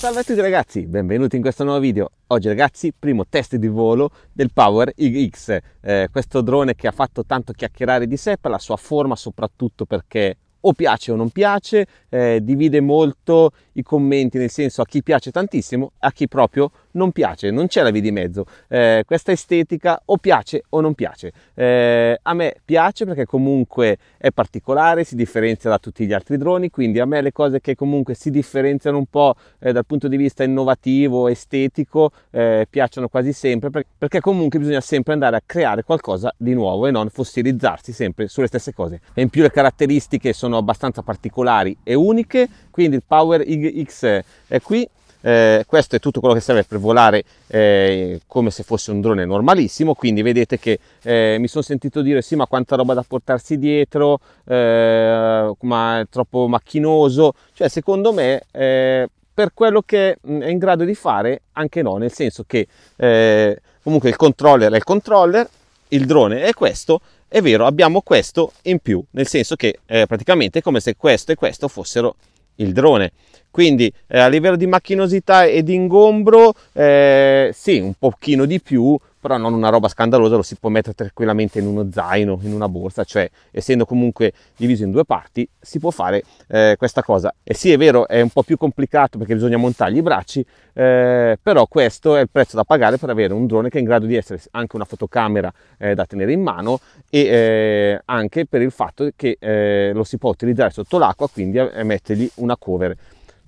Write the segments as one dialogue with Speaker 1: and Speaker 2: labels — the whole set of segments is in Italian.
Speaker 1: Salve a tutti ragazzi, benvenuti in questo nuovo video. Oggi ragazzi, primo test di volo del Power X, eh, questo drone che ha fatto tanto chiacchierare di sé per la sua forma soprattutto perché o piace o non piace, eh, divide molto i commenti nel senso a chi piace tantissimo, a chi proprio non piace, non c'è la via di mezzo. Eh, questa estetica o piace o non piace. Eh, a me piace perché comunque è particolare, si differenzia da tutti gli altri droni, quindi a me le cose che comunque si differenziano un po' eh, dal punto di vista innovativo, estetico, eh, piacciono quasi sempre perché comunque bisogna sempre andare a creare qualcosa di nuovo e non fossilizzarsi sempre sulle stesse cose. E in più le caratteristiche sono abbastanza particolari e uniche, quindi il Power X è qui eh, questo è tutto quello che serve per volare eh, come se fosse un drone normalissimo quindi vedete che eh, mi sono sentito dire sì ma quanta roba da portarsi dietro eh, ma è troppo macchinoso cioè secondo me eh, per quello che mm, è in grado di fare anche no nel senso che eh, comunque il controller è il controller il drone è questo è vero abbiamo questo in più nel senso che praticamente è come se questo e questo fossero il drone. Quindi eh, a livello di macchinosità e di ingombro, eh, sì, un pochino di più, però non una roba scandalosa, lo si può mettere tranquillamente in uno zaino, in una borsa, cioè essendo comunque diviso in due parti si può fare eh, questa cosa. E sì è vero, è un po' più complicato perché bisogna montargli i bracci, eh, però questo è il prezzo da pagare per avere un drone che è in grado di essere anche una fotocamera eh, da tenere in mano e eh, anche per il fatto che eh, lo si può utilizzare sotto l'acqua, quindi mettergli una cover.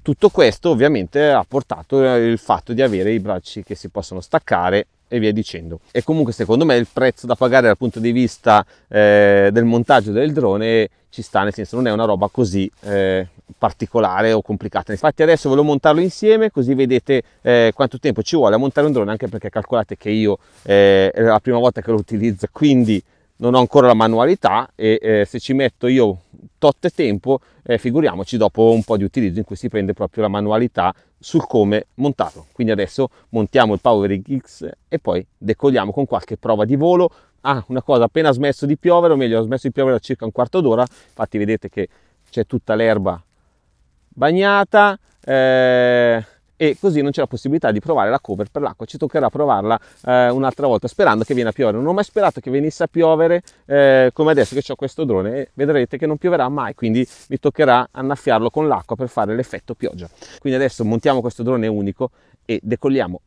Speaker 1: Tutto questo ovviamente ha portato eh, il fatto di avere i bracci che si possono staccare e via dicendo. E comunque secondo me il prezzo da pagare dal punto di vista eh, del montaggio del drone ci sta, nel senso non è una roba così eh, particolare o complicata. Infatti adesso volevo montarlo insieme così vedete eh, quanto tempo ci vuole a montare un drone, anche perché calcolate che io eh, è la prima volta che lo utilizzo, quindi non ho ancora la manualità e eh, se ci metto io tot tempo, eh, figuriamoci dopo un po' di utilizzo in cui si prende proprio la manualità sul come montarlo. Quindi adesso montiamo il Power X e poi decolliamo con qualche prova di volo. Ah, una cosa, appena smesso di piovere, o meglio, ho smesso di piovere da circa un quarto d'ora, infatti vedete che c'è tutta l'erba bagnata, eh, e così non c'è la possibilità di provare la cover per l'acqua, ci toccherà provarla eh, un'altra volta sperando che venga a piovere, non ho mai sperato che venisse a piovere eh, come adesso che ho questo drone vedrete che non pioverà mai, quindi mi toccherà annaffiarlo con l'acqua per fare l'effetto pioggia. Quindi adesso montiamo questo drone unico e decolliamo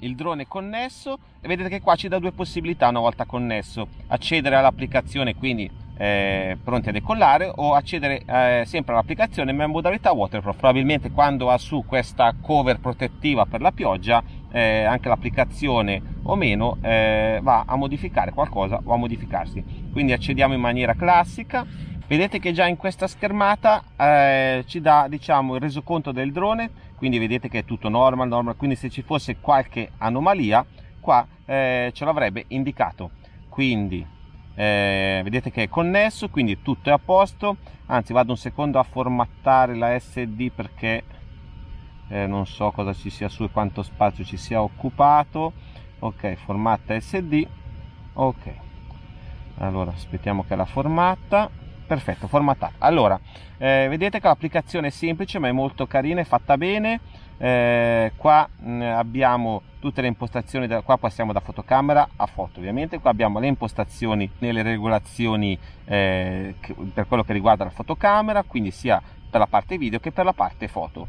Speaker 1: il drone connesso e vedete che qua ci dà due possibilità una volta connesso accedere all'applicazione quindi eh, pronti a decollare o accedere eh, sempre all'applicazione ma in modalità waterproof probabilmente quando ha su questa cover protettiva per la pioggia eh, anche l'applicazione o meno eh, va a modificare qualcosa o a modificarsi quindi accediamo in maniera classica vedete che già in questa schermata eh, ci dà diciamo il resoconto del drone quindi vedete che è tutto normal, normal. quindi se ci fosse qualche anomalia qua eh, ce l'avrebbe indicato quindi eh, vedete che è connesso quindi tutto è a posto anzi vado un secondo a formattare la SD perché eh, non so cosa ci sia su e quanto spazio ci sia occupato ok formatta SD ok allora aspettiamo che la formatta perfetto formattato allora eh, vedete che l'applicazione è semplice ma è molto carina è fatta bene eh, qua mh, mm, abbiamo tutte le impostazioni da, qua passiamo da fotocamera a foto ovviamente qua abbiamo le impostazioni nelle regolazioni eh, che, per quello che riguarda la fotocamera quindi sia per la parte video che per la parte foto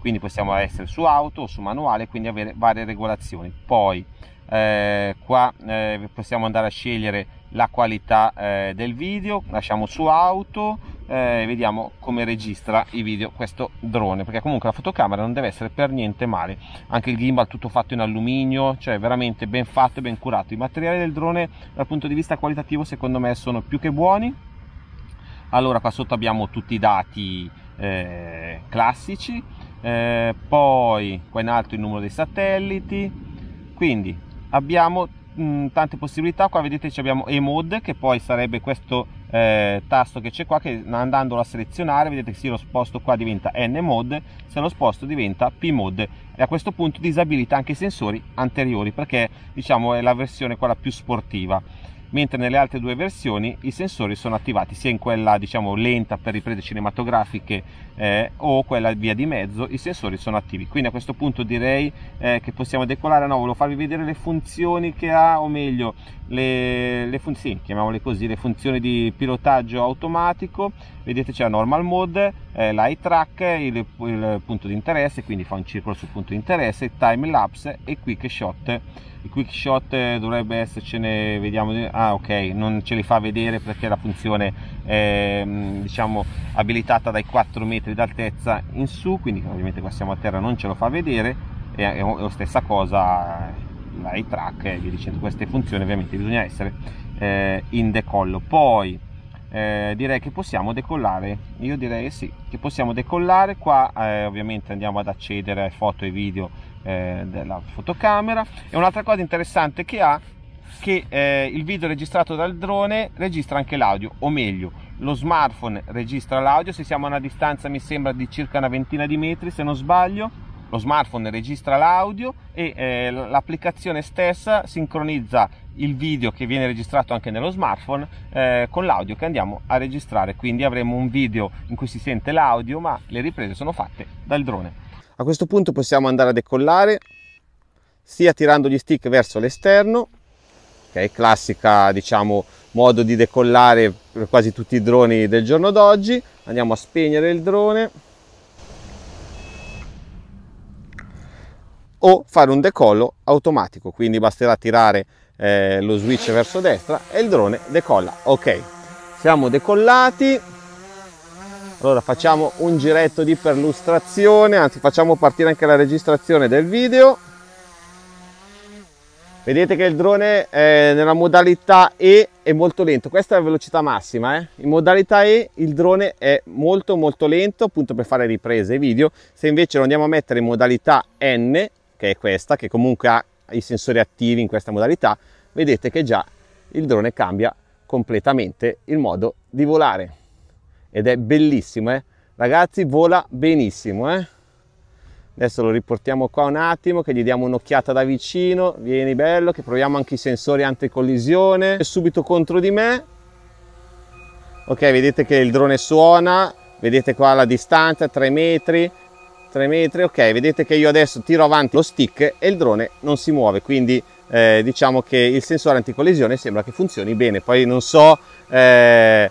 Speaker 1: quindi possiamo essere su auto o su manuale quindi avere varie regolazioni poi eh, qua eh, possiamo andare a scegliere la qualità eh, del video lasciamo su auto eh, vediamo come registra i video questo drone perché comunque la fotocamera non deve essere per niente male anche il gimbal tutto fatto in alluminio cioè veramente ben fatto e ben curato i materiali del drone dal punto di vista qualitativo secondo me sono più che buoni allora qua sotto abbiamo tutti i dati eh, classici eh, poi qua in alto il numero dei satelliti quindi abbiamo mh, mm, tante possibilità qua vedete abbiamo emod che poi sarebbe questo eh, tasto che c'è qua che andandolo a selezionare vedete che se lo sposto qua diventa n nmod se lo sposto diventa p pmod e a questo punto disabilita anche i sensori anteriori perché diciamo è la versione quella più sportiva mentre nelle altre due versioni i sensori sono attivati sia in quella diciamo lenta per riprese cinematografiche eh, o quella via di mezzo i sensori sono attivi quindi a questo punto direi eh, che possiamo decolare no volevo farvi vedere le funzioni che ha o meglio le, le funzioni sì, chiamiamole così le funzioni di pilotaggio automatico vedete c'è la normal mode eh, l'eye track il, il punto di interesse quindi fa un circolo sul punto di interesse time lapse e quick shot i quick shot dovrebbe essercene vediamo ah ok non ce li fa vedere perché la funzione è mm, diciamo abilitata dai 4 metri d'altezza in su quindi ovviamente qua siamo a terra non ce lo fa vedere e, e la stessa cosa la eh, track e via dicendo queste funzioni ovviamente bisogna essere eh, in decollo poi eh, direi che possiamo decollare io direi sì che possiamo decollare qua eh, ovviamente andiamo ad accedere a foto e video eh, della fotocamera e un'altra cosa interessante che ha che eh, il video registrato dal drone registra anche l'audio o meglio lo smartphone registra l'audio se siamo a una distanza mi sembra di circa una ventina di metri se non sbaglio lo smartphone registra l'audio e eh, l'applicazione stessa sincronizza il video che viene registrato anche nello smartphone eh, con l'audio che andiamo a registrare, quindi avremo un video in cui si sente l'audio ma le riprese sono fatte dal drone. A questo punto possiamo andare a decollare sia tirando gli stick verso l'esterno, che è classica diciamo modo di decollare per quasi tutti i droni del giorno d'oggi. Andiamo a spegnere il drone o fare un decollo automatico, quindi basterà tirare eh, lo switch verso destra e il drone decolla. Ok, siamo decollati. Allora facciamo un giretto di perlustrazione, anzi facciamo partire anche la registrazione del video. Vedete che il drone eh, nella modalità E è molto lento, questa è la velocità massima. Eh? In modalità E il drone è molto molto lento appunto per fare riprese video. Se invece lo andiamo a mettere in modalità N, che è questa, che comunque ha i sensori attivi in questa modalità, vedete che già il drone cambia completamente il modo di volare ed è bellissimo eh? ragazzi vola benissimo eh? adesso lo riportiamo qua un attimo che gli diamo un'occhiata da vicino vieni bello che proviamo anche i sensori anticollisione è subito contro di me ok vedete che il drone suona vedete qua la distanza 3 metri 3 metri ok vedete che io adesso tiro avanti lo stick e il drone non si muove quindi eh, diciamo che il sensore anticollisione sembra che funzioni bene poi non so eh,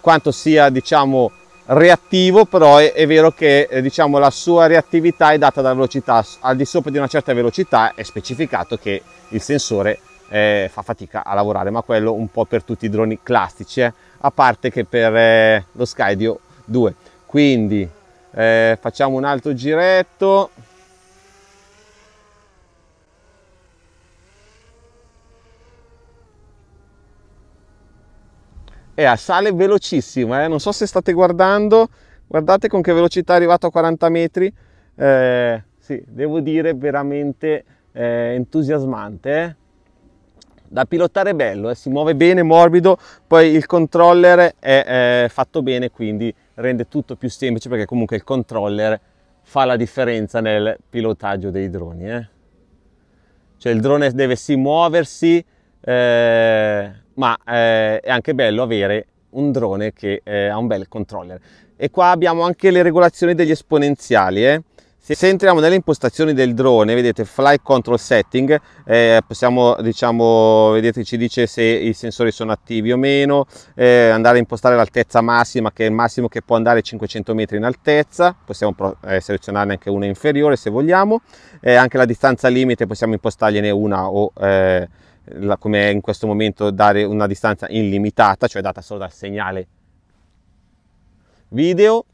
Speaker 1: quanto sia diciamo reattivo però è, è vero che eh, diciamo la sua reattività è data dalla velocità al di sopra di una certa velocità è specificato che il sensore eh, fa fatica a lavorare ma quello un po' per tutti i droni classici eh, a parte che per eh, lo Skydio 2 quindi eh, facciamo un altro giretto e a sale velocissima eh? non so se state guardando guardate con che velocità è arrivato a 40 metri eh, sì, devo dire veramente eh, entusiasmante eh. da pilotare bello eh. si muove bene morbido poi il controller è eh, fatto bene quindi rende tutto più semplice perché comunque il controller fa la differenza nel pilotaggio dei droni. Eh? Cioè il drone deve si muoversi, eh, ma eh, è anche bello avere un drone che eh, ha un bel controller. E qua abbiamo anche le regolazioni degli esponenziali. Eh. Se entriamo nelle impostazioni del drone, vedete Flight Control Setting, eh, possiamo, diciamo, vedete ci dice se i sensori sono attivi o meno, eh, andare a impostare l'altezza massima, che è il massimo che può andare 500 metri in altezza, possiamo eh, selezionarne anche una inferiore se vogliamo, eh, anche la distanza limite possiamo impostargliene una o eh, la, come in questo momento dare una distanza illimitata, cioè data solo dal segnale video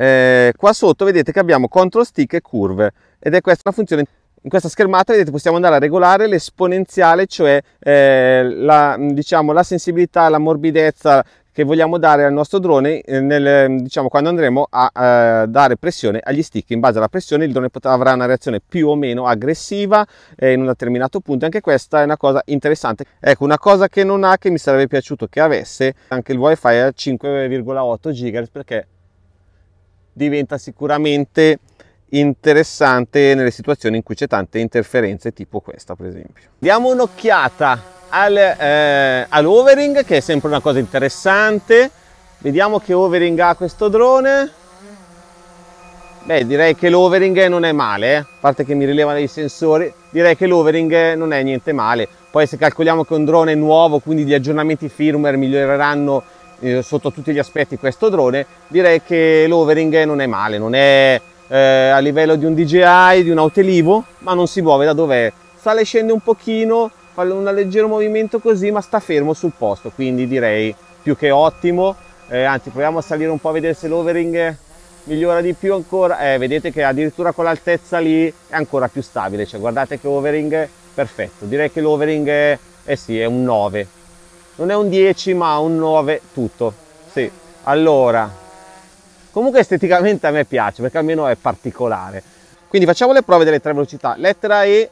Speaker 1: eh, qua sotto vedete che abbiamo control stick e curve ed è questa la funzione in questa schermata vedete possiamo andare a regolare l'esponenziale cioè eh, la, diciamo, la sensibilità la morbidezza che vogliamo dare al nostro drone eh, nel, diciamo, quando andremo a, a eh, dare pressione agli stick. In base alla pressione il drone potrà, avrà una reazione più o meno aggressiva eh, in un determinato punto. Anche questa è una cosa interessante. Ecco, una cosa che non ha, che mi sarebbe piaciuto che avesse, anche il wifi a 5,8 GHz perché diventa sicuramente interessante nelle situazioni in cui c'è tante interferenze tipo questa per esempio. Diamo un'occhiata al, eh, all'overing che è sempre una cosa interessante. Vediamo che overing ha questo drone. Beh, direi che l'overing non è male, eh. a parte che mi rilevano i sensori, direi che l'overing non è niente male. Poi se calcoliamo che è un drone nuovo, quindi gli aggiornamenti firmware miglioreranno eh, sotto tutti gli aspetti questo drone, direi che l'overing non è male, non è eh, a livello di un DJI, di un autelivo, ma non si muove da dove è. Sale e scende un pochino, fa un leggero movimento così, ma sta fermo sul posto, quindi direi più che ottimo. Eh, anzi, proviamo a salire un po' a vedere se l'overing migliora di più ancora. Eh, vedete che addirittura con l'altezza lì è ancora più stabile, cioè guardate che overing perfetto. Direi che l'overing eh sì, è un 9, non è un 10 ma un 9 tutto sì allora comunque esteticamente a me piace perché almeno è particolare quindi facciamo le prove delle tre velocità lettera E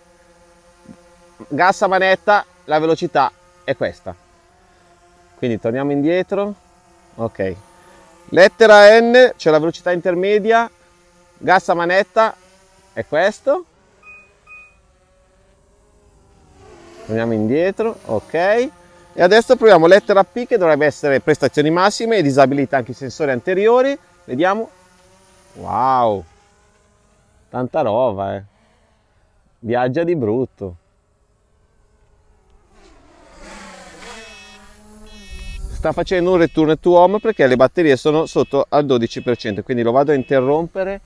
Speaker 1: gas a manetta la velocità è questa quindi torniamo indietro ok lettera N c'è cioè la velocità intermedia gas a manetta è questo torniamo indietro ok e adesso proviamo lettera P che dovrebbe essere prestazioni massime e disabilità anche i sensori anteriori. Vediamo. Wow! Tanta roba, eh! Viaggia di brutto. Sta facendo un return to home perché le batterie sono sotto al 12%, quindi lo vado a interrompere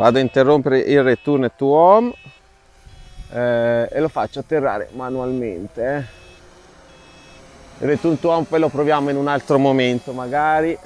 Speaker 1: vado a interrompere il return to home eh, e lo faccio atterrare manualmente eh. il return to home poi lo proviamo in un altro momento magari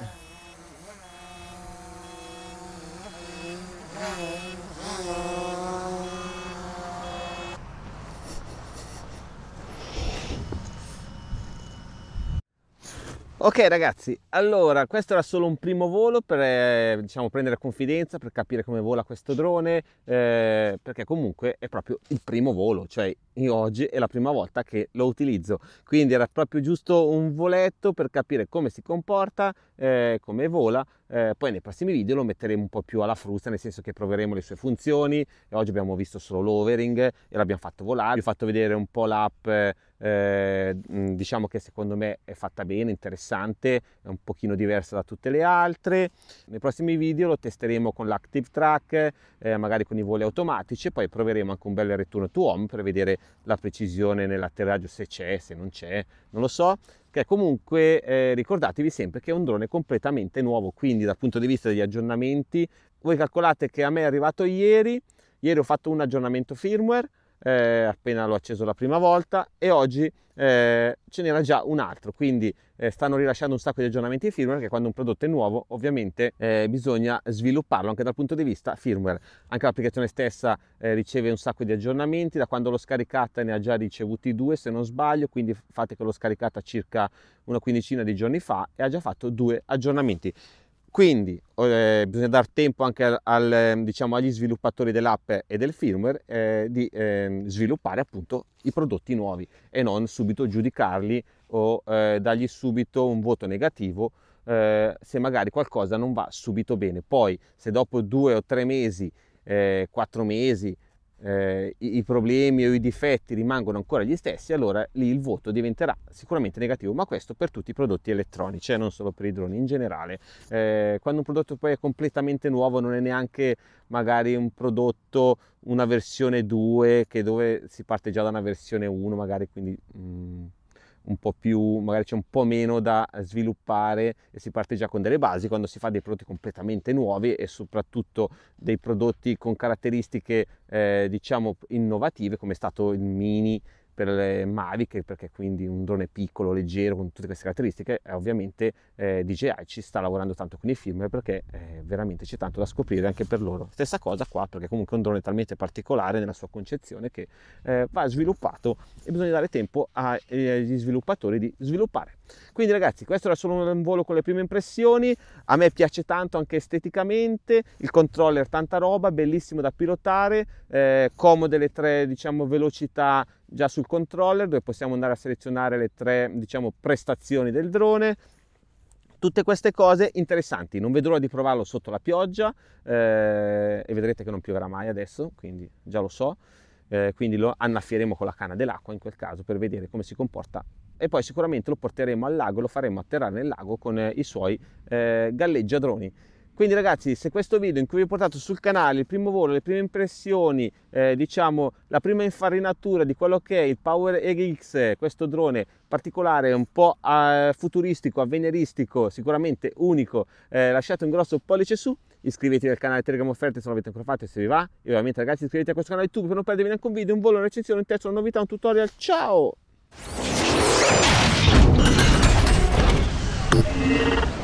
Speaker 1: Ok ragazzi, allora questo era solo un primo volo per eh, diciamo, prendere confidenza, per capire come vola questo drone, eh, perché comunque è proprio il primo volo, cioè io oggi è la prima volta che lo utilizzo, quindi era proprio giusto un voletto per capire come si comporta, eh, come vola, eh, poi nei prossimi video lo metteremo un po' più alla frusta, nel senso che proveremo le sue funzioni, oggi abbiamo visto solo l'overing e l'abbiamo fatto volare, vi ho fatto vedere un po' l'app eh, eh, diciamo che secondo me è fatta bene, interessante, è un pochino diversa da tutte le altre. Nei prossimi video lo testeremo con l'Active Track, eh, magari con i voli automatici e poi proveremo anche un bel return to home per vedere la precisione nell'atterraggio se c'è, se non c'è, non lo so. Che comunque eh, ricordatevi sempre che è un drone completamente nuovo, quindi dal punto di vista degli aggiornamenti, voi calcolate che a me è arrivato ieri, ieri ho fatto un aggiornamento firmware, eh, appena l'ho acceso la prima volta e oggi eh, ce n'era già un altro, quindi eh, stanno rilasciando un sacco di aggiornamenti di firmware che quando un prodotto è nuovo ovviamente eh, bisogna svilupparlo anche dal punto di vista firmware. Anche l'applicazione stessa eh, riceve un sacco di aggiornamenti, da quando l'ho scaricata ne ha già ricevuti due se non sbaglio, quindi fate che l'ho scaricata circa una quindicina di giorni fa e ha già fatto due aggiornamenti. Quindi eh, bisogna dar tempo anche al, al, ehm, diciamo, agli sviluppatori dell'app e del firmware eh, di eh, sviluppare appunto i prodotti nuovi e non subito giudicarli o eh, dargli subito un voto negativo eh, se magari qualcosa non va subito bene. Poi se dopo due o tre mesi, eh, quattro mesi eh, i, i, problemi o i difetti rimangono ancora gli stessi, allora lì il voto diventerà sicuramente negativo, ma questo per tutti i prodotti elettronici, eh, non solo per i droni in generale. Eh, quando un prodotto poi è completamente nuovo, non è neanche magari un prodotto, una versione 2, che dove si parte già da una versione 1, magari quindi... Mm, un po' più, magari c'è un po' meno da sviluppare e si parte già con delle basi quando si fa dei prodotti completamente nuovi e soprattutto dei prodotti con caratteristiche eh, diciamo innovative come è stato il mini per le Mavic, perché quindi un drone piccolo, leggero, con tutte queste caratteristiche, eh, ovviamente eh, DJI ci sta lavorando tanto con i film perché eh, veramente c'è tanto da scoprire anche per loro. Stessa cosa qua, perché comunque è un drone talmente particolare nella sua concezione che eh, va sviluppato e bisogna dare tempo eh, agli sviluppatori di sviluppare quindi ragazzi, questo era solo un volo con le prime impressioni, a me piace tanto anche esteticamente, il controller tanta roba, bellissimo da pilotare, eh, comode le tre diciamo, velocità già sul controller dove possiamo andare a selezionare le tre diciamo, prestazioni del drone, tutte queste cose interessanti. Non vedo l'ora di provarlo sotto la pioggia eh, e vedrete che non pioverà mai adesso, quindi già lo so. Eh, quindi lo annaffieremo con la canna dell'acqua in quel caso per vedere come si comporta e poi sicuramente lo porteremo al lago, lo faremo atterrare nel lago con eh, i suoi eh, galleggiadroni. Quindi ragazzi, se questo video in cui vi ho portato sul canale il primo volo, le prime impressioni, eh, diciamo la prima infarinatura di quello che è il Power EX, questo drone particolare un po' eh, futuristico, avveniristico, sicuramente unico, eh, lasciate un grosso pollice su, iscrivetevi al canale Telegram Offerte se non l'avete ancora fatto e se vi va, e ovviamente ragazzi iscrivetevi a questo canale YouTube per non perdervi neanche un video, un volo, una recensione, un testo, una novità, un tutorial, ciao! you